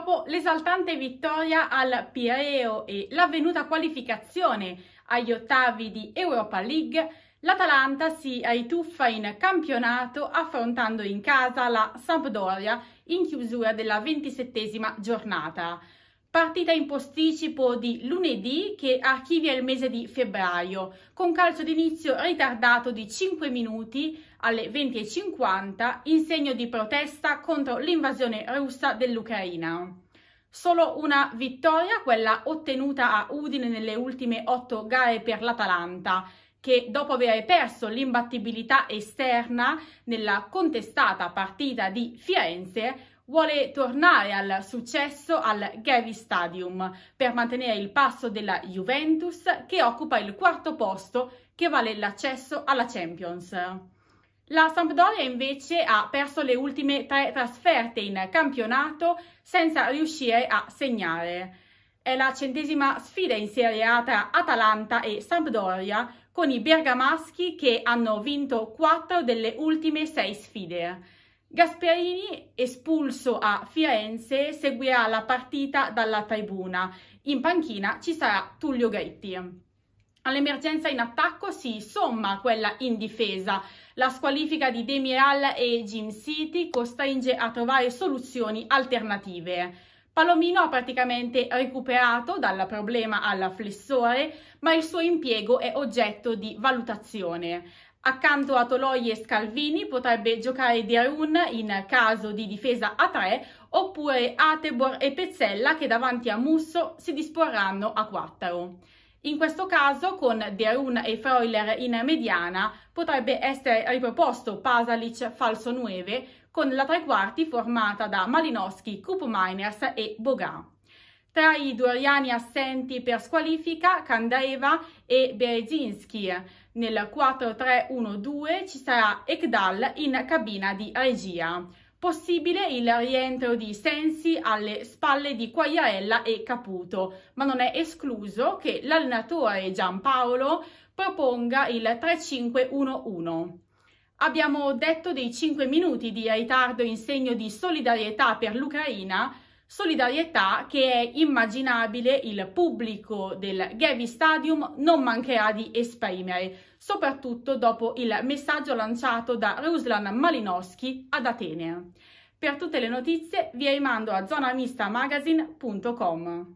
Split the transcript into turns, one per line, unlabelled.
Dopo l'esaltante vittoria al Pireo e l'avvenuta qualificazione agli ottavi di Europa League, l'Atalanta si rituffa in campionato affrontando in casa la Sampdoria in chiusura della ventisettesima giornata. Partita in posticipo di lunedì che archivia il mese di febbraio, con calcio d'inizio ritardato di 5 minuti alle 20.50 in segno di protesta contro l'invasione russa dell'Ucraina. Solo una vittoria, quella ottenuta a Udine nelle ultime otto gare per l'Atalanta, che dopo aver perso l'imbattibilità esterna nella contestata partita di Firenze vuole tornare al successo al Gavi Stadium per mantenere il passo della Juventus che occupa il quarto posto che vale l'accesso alla Champions. La Sampdoria invece ha perso le ultime tre trasferte in campionato senza riuscire a segnare. È la centesima sfida in Serie A tra Atalanta e Sampdoria con i bergamaschi che hanno vinto quattro delle ultime sei sfide. Gasperini espulso a Firenze seguirà la partita dalla tribuna. In panchina ci sarà Tullio Gaitti. All'emergenza in attacco si somma quella in difesa. La squalifica di Demiral e Jim City costringe a trovare soluzioni alternative. Palomino ha praticamente recuperato dal problema al flessore, ma il suo impiego è oggetto di valutazione. Accanto a Toloi e Scalvini potrebbe giocare Diarun in caso di difesa a 3 oppure Atebor e Pezzella che davanti a Musso si disporranno a 4. In questo caso con Derun e Freuler in mediana potrebbe essere riproposto Pasalic falso 9 con la tre quarti formata da Malinowski, Kup Miners e Boga tra i doriani assenti per squalifica Kandaeva e Berezinski. Nel 4-3-1-2 ci sarà Ekdal in cabina di regia. Possibile il rientro di Sensi alle spalle di Quagliarella e Caputo, ma non è escluso che l'allenatore Giampaolo proponga il 3-5-1-1. Abbiamo detto dei 5 minuti di ritardo in segno di solidarietà per l'Ucraina, solidarietà che è immaginabile il pubblico del Gavi Stadium non mancherà di esprimere, soprattutto dopo il messaggio lanciato da Ruslan Malinowski ad Atene. Per tutte le notizie vi rimando a zonamistamagazine.com.